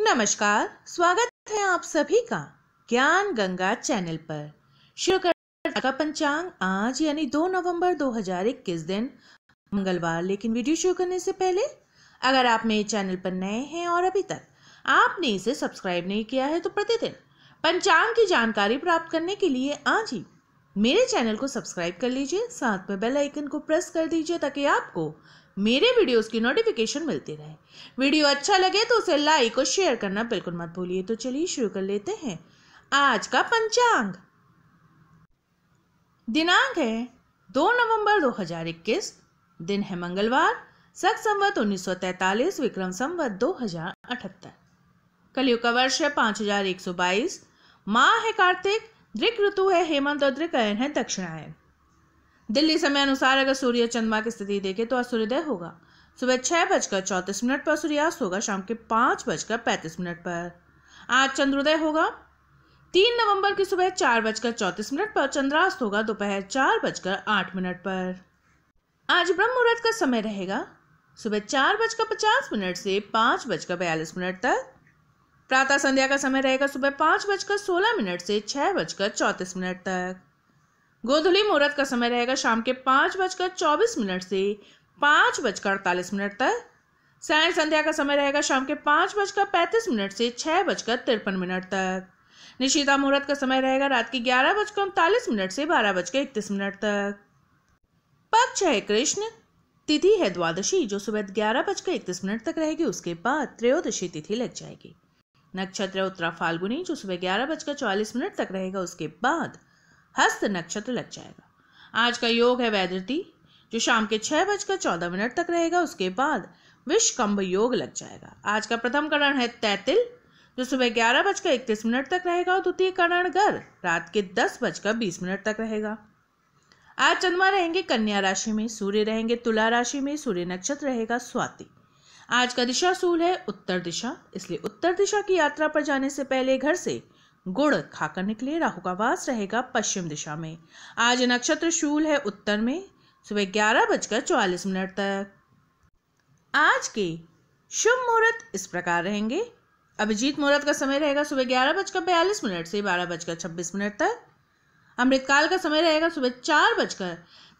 नमस्कार स्वागत है आप सभी का ज्ञान गंगा चैनल पर शुरू का पंचांग आज यानी 2 नवंबर 2021 दिन मंगलवार लेकिन वीडियो शुरू करने से पहले अगर आप मेरे चैनल पर नए हैं और अभी तक आपने इसे सब्सक्राइब नहीं किया है तो प्रतिदिन पंचांग की जानकारी प्राप्त करने के लिए आज ही मेरे चैनल को सब्सक्राइब कर लीजिए साथ में बेल आइकन को प्रेस कर दीजिए ताकि आपको मेरे वीडियोस की नोटिफिकेशन मिलती रहे वीडियो अच्छा लगे तो उसे लाइक और शेयर करना बिल्कुल मत भूलिए तो चलिए शुरू कर लेते हैं आज का पंचांग दिनांक है दो नवंबर 2021 दिन है मंगलवार सख संवत 1943 विक्रम संवत 2078 कलयुग का वर्ष है 5122 माह है कार्तिक दृक ऋतु है हेमंत और दृक है दक्षिणायन दिल्ली समय अनुसार अगर सूर्य चंद्रमा की स्थिति देखें तो आज सूर्योदय होगा सुबह छह बजकर चौंतीस मिनट पर सूर्यास्त होगा शाम के पांच बजकर पैंतीस मिनट पर आज चंद्रोदय होगा तीन नवंबर की सुबह चार बजकर चौंतीस मिनट पर चंद्रास्त होगा दोपहर चार बजकर आठ मिनट पर आज ब्रह्म मुहूर्त का समय रहेगा सुबह चार बजकर पचास मिनट से पांच बजकर बयालीस मिनट तक प्रातः संध्या का समय रहेगा सुबह पांच बजकर सोलह मिनट से छह बजकर चौंतीस मिनट तक गोधुली मुहूर्त का समय रहेगा शाम के पाँच बजकर चौबीस मिनट से पाँच बजकर अड़तालीस मिनट तक सायं संध्या का समय रहेगा शाम के पाँच बजकर पैंतीस मिनट से छः बजकर तिरपन मिनट तक निशिता मुहूर्त का समय रहेगा रात के ग्यारह बजकर उनतालीस मिनट से बारह बजकर इकतीस मिनट तक पक्ष है कृष्ण तिथि है द्वादशी जो सुबह ग्यारह बजकर इकतीस मिनट तक रहेगी उसके बाद त्रयोदशी तिथि लग जाएगी नक्षत्र उत्तरा फाल्गुनी जो सुबह ग्यारह बजकर चौवालीस मिनट तक रहेगा उसके बाद हस्त नक्षत्र लग जाएगा आज का योग है वैद्रती जो शाम के छह बजकर चौदह मिनट तक रहेगा उसके बाद विषकम्भ योग लग जाएगा आज का प्रथम करण है तैतिल जो सुबह ग्यारह बजकर इकतीस मिनट तक रहेगा और द्वितीय करण गर रात के दस बजकर बीस मिनट तक रहेगा आज चंद्रमा रहेंगे कन्या राशि में सूर्य रहेंगे तुला राशि में सूर्य नक्षत्र रहेगा स्वाति आज का दिशा सूल है उत्तर दिशा इसलिए उत्तर दिशा की यात्रा पर जाने से पहले घर से गुड़ खाकर निकले राहु का वास रहेगा पश्चिम दिशा में आज नक्षत्र शूल है उत्तर में सुबह ग्यारह बजकर चौवालीस मिनट तक आज के शुभ मुहूर्त इस प्रकार रहेंगे अभिजीत मुहूर्त का समय रहेगा सुबह ग्यारह बजकर बयालीस मिनट से बारह बजकर छब्बीस मिनट तक अमृतकाल का समय रहेगा सुबह चार बजकर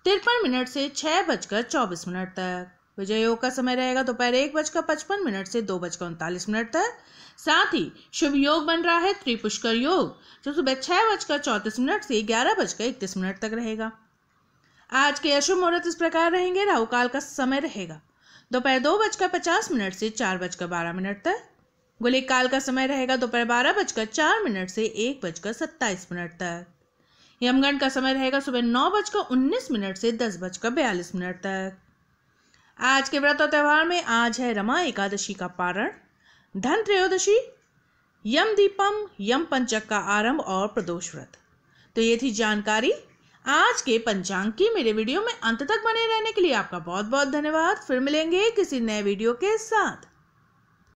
तिरपन मिनट से छः बजकर चौबीस मिनट तक विजय योग का समय रहेगा दोपहर एक बजकर पचपन मिनट से दो बजकर उनतालीस मिनट तक साथ ही शुभ योग बन रहा है त्रिपुष्कर योग जो सुबह छह बजकर चौंतीस मिनट से ग्यारह बजकर इकतीस मिनट तक रहेगा आज के अशुभ मुहूर्त इस प्रकार रहेंगे राहु काल का समय रहेगा दोपहर दो, दो बजकर पचास मिनट से चार बजकर बारह मिनट तक गुलिक काल का समय रहेगा दोपहर बारह बजकर चार मिनट से एक बजकर सत्ताईस मिनट तक यमगण का समय रहेगा सुबह नौ बजकर उन्नीस मिनट से दस बजकर बयालीस मिनट तक आज के व्रत और त्यौहार में आज है रमा एकादशी का पारण धन त्रयोदशी यम दीपम यम पंचक का आरंभ और प्रदोष व्रत तो ये थी जानकारी आज के पंचांग की मेरे वीडियो में अंत तक बने रहने के लिए आपका बहुत बहुत धन्यवाद फिर मिलेंगे किसी नए वीडियो के साथ